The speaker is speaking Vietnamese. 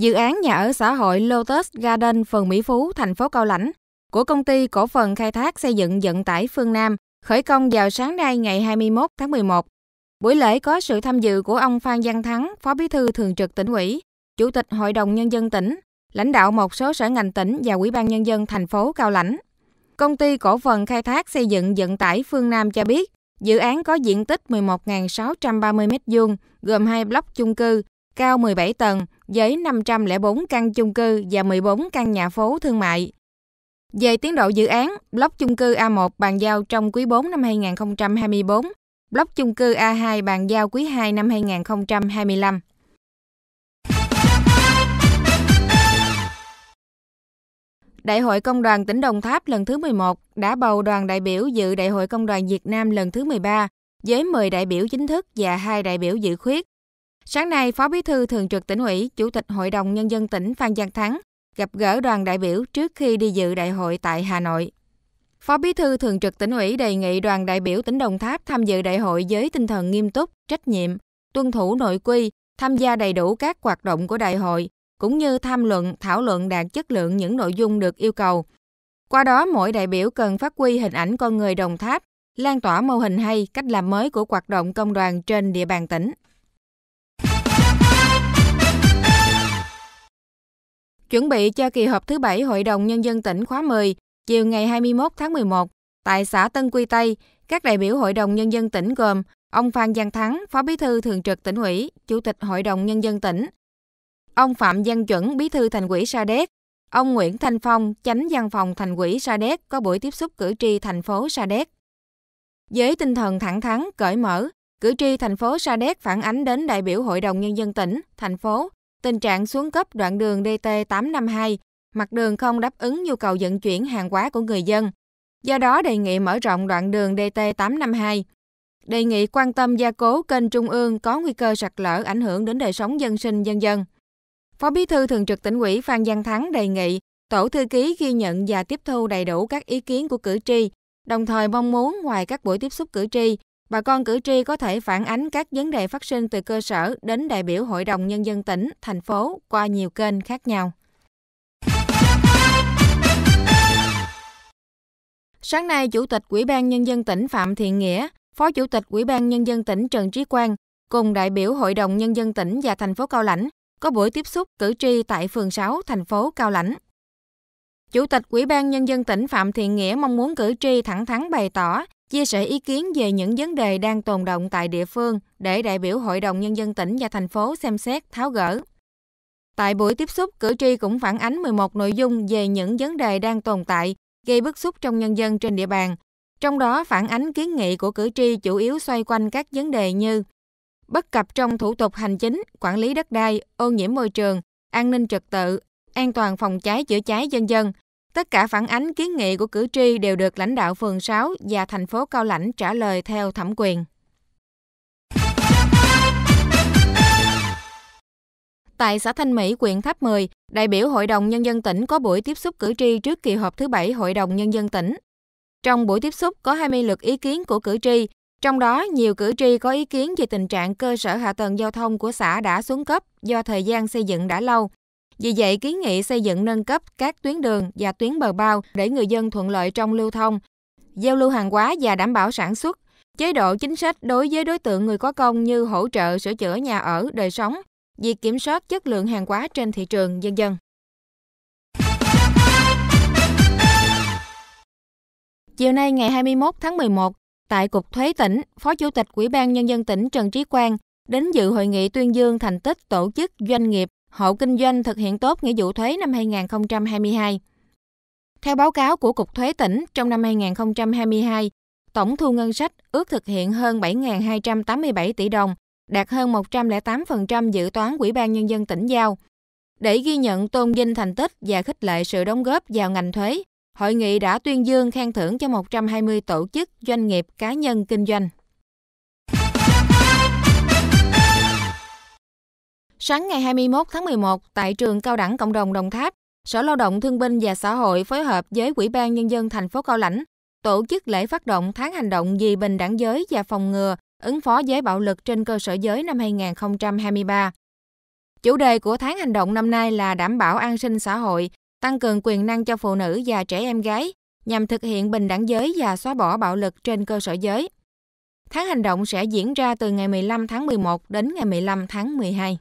Dự án nhà ở xã hội Lotus Garden phường Mỹ Phú, thành phố Cao Lãnh của công ty cổ phần khai thác xây dựng vận tải Phương Nam khởi công vào sáng nay ngày 21 tháng 11. Buổi lễ có sự tham dự của ông Phan Văn Thắng, Phó Bí thư Thường trực tỉnh ủy, Chủ tịch Hội đồng Nhân dân tỉnh, lãnh đạo một số sở ngành tỉnh và Ủy ban Nhân dân thành phố Cao Lãnh. Công ty cổ phần khai thác xây dựng vận tải Phương Nam cho biết, dự án có diện tích 11.630 m2, gồm hai block chung cư, cao 17 tầng với 504 căn chung cư và 14 căn nhà phố thương mại. Về tiến độ dự án, block chung cư A1 bàn giao trong quý 4 năm 2024, block chung cư A2 bàn giao quý 2 năm 2025. Đại hội Công đoàn tỉnh Đồng Tháp lần thứ 11 đã bầu đoàn đại biểu dự Đại hội Công đoàn Việt Nam lần thứ 13 với 10 đại biểu chính thức và 2 đại biểu dự khuyết. Sáng nay, Phó Bí thư Thường trực tỉnh ủy, Chủ tịch Hội đồng Nhân dân tỉnh Phan Giang Thắng gặp gỡ đoàn đại biểu trước khi đi dự đại hội tại Hà Nội. Phó Bí thư Thường trực tỉnh ủy đề nghị đoàn đại biểu tỉnh Đồng Tháp tham dự đại hội với tinh thần nghiêm túc, trách nhiệm, tuân thủ nội quy, tham gia đầy đủ các hoạt động của đại hội, cũng như tham luận, thảo luận đạt chất lượng những nội dung được yêu cầu. Qua đó, mỗi đại biểu cần phát huy hình ảnh con người Đồng Tháp, lan tỏa mô hình hay, cách làm mới của hoạt động công đoàn trên địa bàn tỉnh. Chuẩn bị cho kỳ họp thứ bảy Hội đồng Nhân dân tỉnh khóa 10, chiều ngày 21 tháng 11, tại xã Tân Quy Tây, các đại biểu Hội đồng Nhân dân tỉnh gồm ông Phan Giang Thắng, Phó Bí thư Thường trực tỉnh ủy, Chủ tịch Hội đồng Nhân dân tỉnh, ông Phạm Văn Chuẩn, Bí thư Thành ủy Sa Đéc, ông Nguyễn Thanh Phong, Chánh Văn phòng Thành ủy Sa Đéc có buổi tiếp xúc cử tri thành phố Sa Đéc. Với tinh thần thẳng thắn, cởi mở, cử tri thành phố Sa Đéc phản ánh đến đại biểu Hội đồng Nhân dân tỉnh, thành phố Tình trạng xuống cấp đoạn đường DT852, mặt đường không đáp ứng nhu cầu vận chuyển hàng hóa của người dân. Do đó đề nghị mở rộng đoạn đường DT852. Đề nghị quan tâm gia cố kênh trung ương có nguy cơ sạt lở ảnh hưởng đến đời sống dân sinh dân dân. Phó Bí thư Thường trực tỉnh ủy Phan Giang Thắng đề nghị Tổ thư ký ghi nhận và tiếp thu đầy đủ các ý kiến của cử tri, đồng thời mong muốn ngoài các buổi tiếp xúc cử tri, Bà con cử tri có thể phản ánh các vấn đề phát sinh từ cơ sở đến đại biểu Hội đồng Nhân dân tỉnh, thành phố qua nhiều kênh khác nhau. Sáng nay, Chủ tịch Ủy ban Nhân dân tỉnh Phạm Thiện Nghĩa, Phó Chủ tịch Ủy ban Nhân dân tỉnh Trần Trí Quang cùng đại biểu Hội đồng Nhân dân tỉnh và thành phố Cao Lãnh có buổi tiếp xúc cử tri tại phường 6, thành phố Cao Lãnh. Chủ tịch Ủy ban Nhân dân tỉnh Phạm Thiện Nghĩa mong muốn cử tri thẳng thắn bày tỏ chia sẻ ý kiến về những vấn đề đang tồn động tại địa phương để đại biểu Hội đồng Nhân dân tỉnh và thành phố xem xét tháo gỡ. Tại buổi tiếp xúc, cử tri cũng phản ánh 11 nội dung về những vấn đề đang tồn tại, gây bức xúc trong nhân dân trên địa bàn. Trong đó phản ánh kiến nghị của cử tri chủ yếu xoay quanh các vấn đề như bất cập trong thủ tục hành chính, quản lý đất đai, ô nhiễm môi trường, an ninh trật tự, an toàn phòng cháy chữa cháy dân dân, Tất cả phản ánh kiến nghị của cử tri đều được lãnh đạo phường 6 và thành phố Cao Lãnh trả lời theo thẩm quyền. Tại xã Thanh Mỹ, huyện Tháp 10, đại biểu Hội đồng Nhân dân tỉnh có buổi tiếp xúc cử tri trước kỳ họp thứ bảy Hội đồng Nhân dân tỉnh. Trong buổi tiếp xúc có 20 lượt ý kiến của cử tri, trong đó nhiều cử tri có ý kiến về tình trạng cơ sở hạ tầng giao thông của xã đã xuống cấp do thời gian xây dựng đã lâu, vì vậy, kiến nghị xây dựng nâng cấp các tuyến đường và tuyến bờ bao để người dân thuận lợi trong lưu thông, giao lưu hàng hóa và đảm bảo sản xuất. Chế độ chính sách đối với đối tượng người có công như hỗ trợ sửa chữa nhà ở, đời sống, việc kiểm soát chất lượng hàng hóa trên thị trường, dân dân. Chiều nay ngày 21 tháng 11, tại Cục Thuế tỉnh, Phó Chủ tịch Ủy ban Nhân dân tỉnh Trần Trí Quang đến dự hội nghị tuyên dương thành tích tổ chức doanh nghiệp hộ kinh doanh thực hiện tốt nghĩa vụ thuế năm 2022. Theo báo cáo của Cục Thuế tỉnh, trong năm 2022, tổng thu ngân sách ước thực hiện hơn 7.287 tỷ đồng, đạt hơn 108% dự toán quỹ ban Nhân dân tỉnh giao. Để ghi nhận tôn vinh thành tích và khích lệ sự đóng góp vào ngành thuế, hội nghị đã tuyên dương khen thưởng cho 120 tổ chức, doanh nghiệp, cá nhân kinh doanh. Sáng ngày 21 tháng 11, tại trường Cao đẳng Cộng đồng Đồng Tháp, Sở Lao động Thương binh và Xã hội phối hợp với Ủy ban Nhân dân thành phố Cao Lãnh tổ chức lễ phát động tháng hành động vì bình đẳng giới và phòng ngừa ứng phó với bạo lực trên cơ sở giới năm 2023. Chủ đề của tháng hành động năm nay là đảm bảo an sinh xã hội, tăng cường quyền năng cho phụ nữ và trẻ em gái nhằm thực hiện bình đẳng giới và xóa bỏ bạo lực trên cơ sở giới. Tháng hành động sẽ diễn ra từ ngày 15 tháng 11 đến ngày 15 tháng 12.